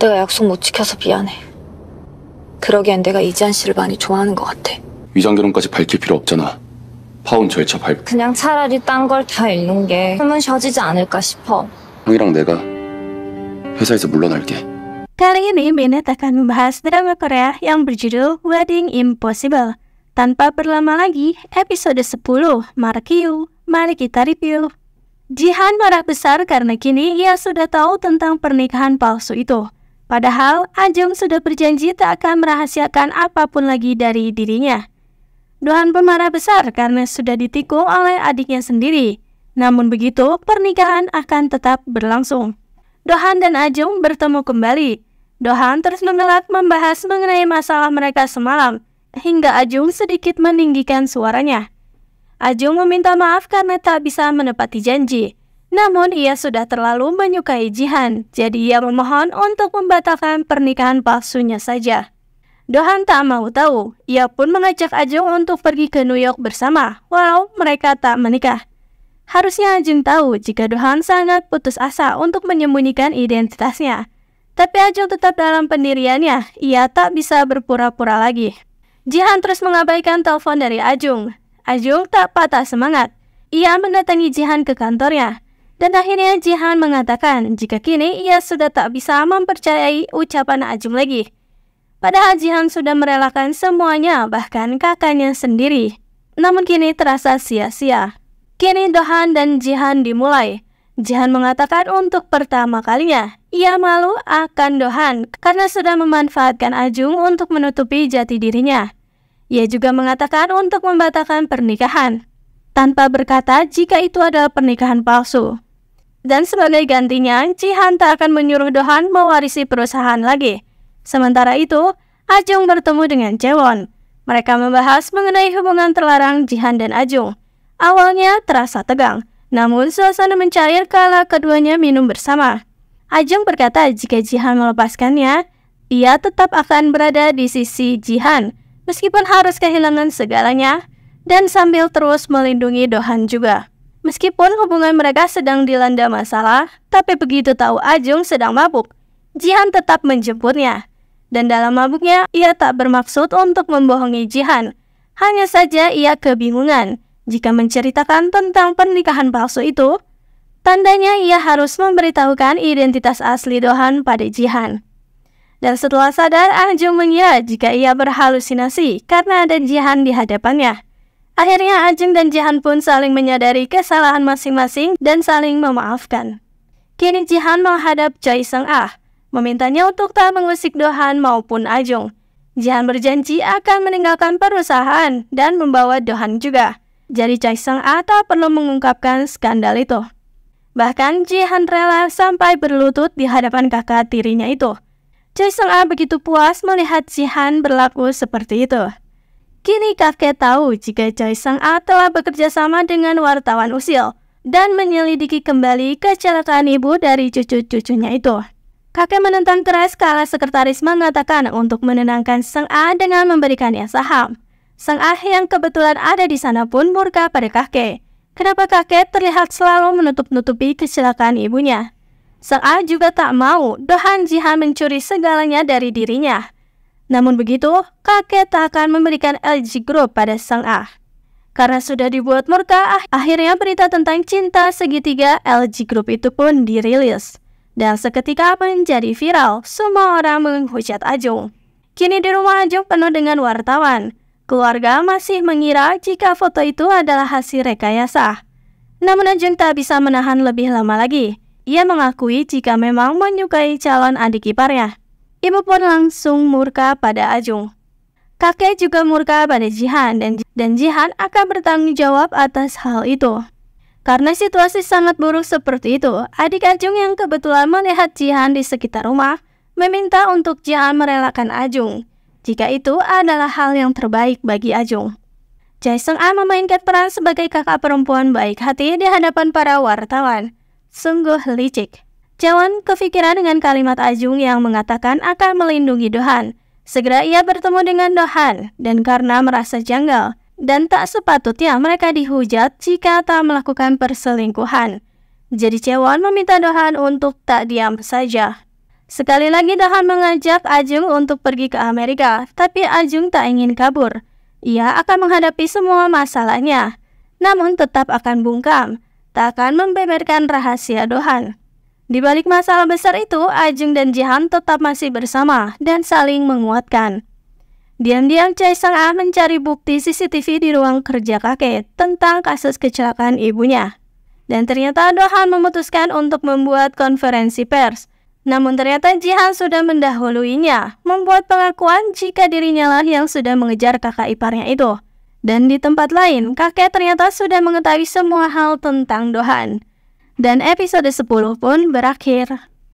내가 약속 못 지켜서 미안해. 그러기엔 내가 이지한 씨를 많이 좋아하는 것 같아. 위장 결혼까지 밝힐 필요 없잖아. 파혼 절차 밟. 그냥 차라리 딴걸다 읽는 게 숨은 쉬지지 않을까 싶어. 형이랑 내가 회사에서 물러날게. Kali ini b e n e t akan membahas drama Korea yang berjudul Wedding Impossible. Tanpa berlama lagi, episode 10, Markiu, mari kita review. Jihan marah besar karena kini ia sudah tahu tentang pernikahan palsu itu. Padahal Ajung sudah berjanji tak akan merahasiakan apapun lagi dari dirinya. Dohan pun marah besar karena sudah ditikung oleh adiknya sendiri. Namun begitu, pernikahan akan tetap berlangsung. Dohan dan Ajung bertemu kembali. Dohan terus mengelak membahas mengenai masalah mereka semalam, hingga Ajung sedikit meninggikan suaranya. Ajung meminta maaf karena tak bisa menepati janji. Namun ia sudah terlalu menyukai Jihan, jadi ia memohon untuk membatalkan pernikahan palsunya saja. Dohan tak mau tahu, ia pun mengajak Ajung untuk pergi ke New York bersama, walau mereka tak menikah. Harusnya Ajung tahu jika Dohan sangat putus asa untuk menyembunyikan identitasnya. Tapi Ajung tetap dalam pendiriannya, ia tak bisa berpura-pura lagi. Jihan terus mengabaikan telepon dari Ajung. Ajung tak patah semangat. Ia mendatangi Jihan ke kantornya. Dan akhirnya Jihan mengatakan jika kini ia sudah tak bisa mempercayai ucapan Ajum lagi. Padahal Jihan sudah merelakan semuanya bahkan kakaknya sendiri. Namun kini terasa sia-sia. Kini Dohan dan Jihan dimulai. Jihan mengatakan untuk pertama kalinya, ia malu akan Dohan karena sudah memanfaatkan Ajung untuk menutupi jati dirinya. Ia juga mengatakan untuk membatalkan pernikahan, tanpa berkata jika itu adalah pernikahan palsu. Dan sebagai gantinya, Jihan tak akan menyuruh Dohan mewarisi perusahaan lagi. Sementara itu, Ajung bertemu dengan Jewon. Mereka membahas mengenai hubungan terlarang Jihan dan Ajung. Awalnya terasa tegang, namun suasana mencair kala keduanya minum bersama. Ajung berkata jika Jihan melepaskannya, ia tetap akan berada di sisi Jihan, meskipun harus kehilangan segalanya, dan sambil terus melindungi Dohan juga. Meskipun hubungan mereka sedang dilanda masalah, tapi begitu tahu Ajung sedang mabuk, Jihan tetap menjemputnya. Dan dalam mabuknya, ia tak bermaksud untuk membohongi Jihan. Hanya saja ia kebingungan jika menceritakan tentang pernikahan palsu itu. Tandanya ia harus memberitahukan identitas asli Dohan pada Jihan. Dan setelah sadar, Ajung mengira jika ia berhalusinasi karena ada Jihan di hadapannya. Akhirnya Ajeng dan Jihan pun saling menyadari kesalahan masing-masing dan saling memaafkan. Kini Jihan menghadap Choi Seng Ah, memintanya untuk tak mengusik Dohan maupun Ajung. Jihan berjanji akan meninggalkan perusahaan dan membawa Dohan juga. Jadi Choi Seng Ah tak perlu mengungkapkan skandal itu. Bahkan Jihan rela sampai berlutut di hadapan kakak tirinya itu. Choi Seng Ah begitu puas melihat Jihan berlaku seperti itu. Kini kakek tahu jika Choi Sang A telah bekerja sama dengan wartawan usil dan menyelidiki kembali kecelakaan ibu dari cucu-cucunya itu. Kakek menentang keras kala sekretaris mengatakan untuk menenangkan Sang A dengan memberikannya saham. Sang Ah yang kebetulan ada di sana pun murka pada kakek. Kenapa kakek terlihat selalu menutup-nutupi kecelakaan ibunya? Sang Ah juga tak mau Dohan Jihan mencuri segalanya dari dirinya. Namun begitu, kakek tak akan memberikan LG Group pada Sang Ah. Karena sudah dibuat murka, ah, akhirnya berita tentang cinta segitiga LG Group itu pun dirilis. Dan seketika menjadi viral, semua orang menghujat Ajung. Kini di rumah Ajung penuh dengan wartawan. Keluarga masih mengira jika foto itu adalah hasil rekayasa. Namun Ajung tak bisa menahan lebih lama lagi. Ia mengakui jika memang menyukai calon adik iparnya. Ibu pun langsung murka pada Ajung. Kakek juga murka pada Jihan dan, dan Jihan akan bertanggung jawab atas hal itu. Karena situasi sangat buruk seperti itu, adik Ajung yang kebetulan melihat Jihan di sekitar rumah meminta untuk Jihan merelakan Ajung. Jika itu adalah hal yang terbaik bagi Ajung. Jason A memainkan peran sebagai kakak perempuan baik hati di hadapan para wartawan. Sungguh licik. Jawan kepikiran dengan kalimat Ajung yang mengatakan akan melindungi Dohan. Segera ia bertemu dengan Dohan, dan karena merasa janggal, dan tak sepatutnya mereka dihujat jika tak melakukan perselingkuhan. Jadi Cewon meminta Dohan untuk tak diam saja. Sekali lagi Dohan mengajak Ajung untuk pergi ke Amerika, tapi Ajung tak ingin kabur. Ia akan menghadapi semua masalahnya, namun tetap akan bungkam, tak akan membeberkan rahasia Dohan. Di balik masalah besar itu, Ajeng dan Jihan tetap masih bersama dan saling menguatkan. Diam-diam Chai Sang Ah mencari bukti CCTV di ruang kerja kakek tentang kasus kecelakaan ibunya. Dan ternyata Dohan memutuskan untuk membuat konferensi pers. Namun ternyata Jihan sudah mendahuluinya, membuat pengakuan jika dirinya lah yang sudah mengejar kakak iparnya itu. Dan di tempat lain, kakek ternyata sudah mengetahui semua hal tentang Dohan. Dan episode 10 pun berakhir.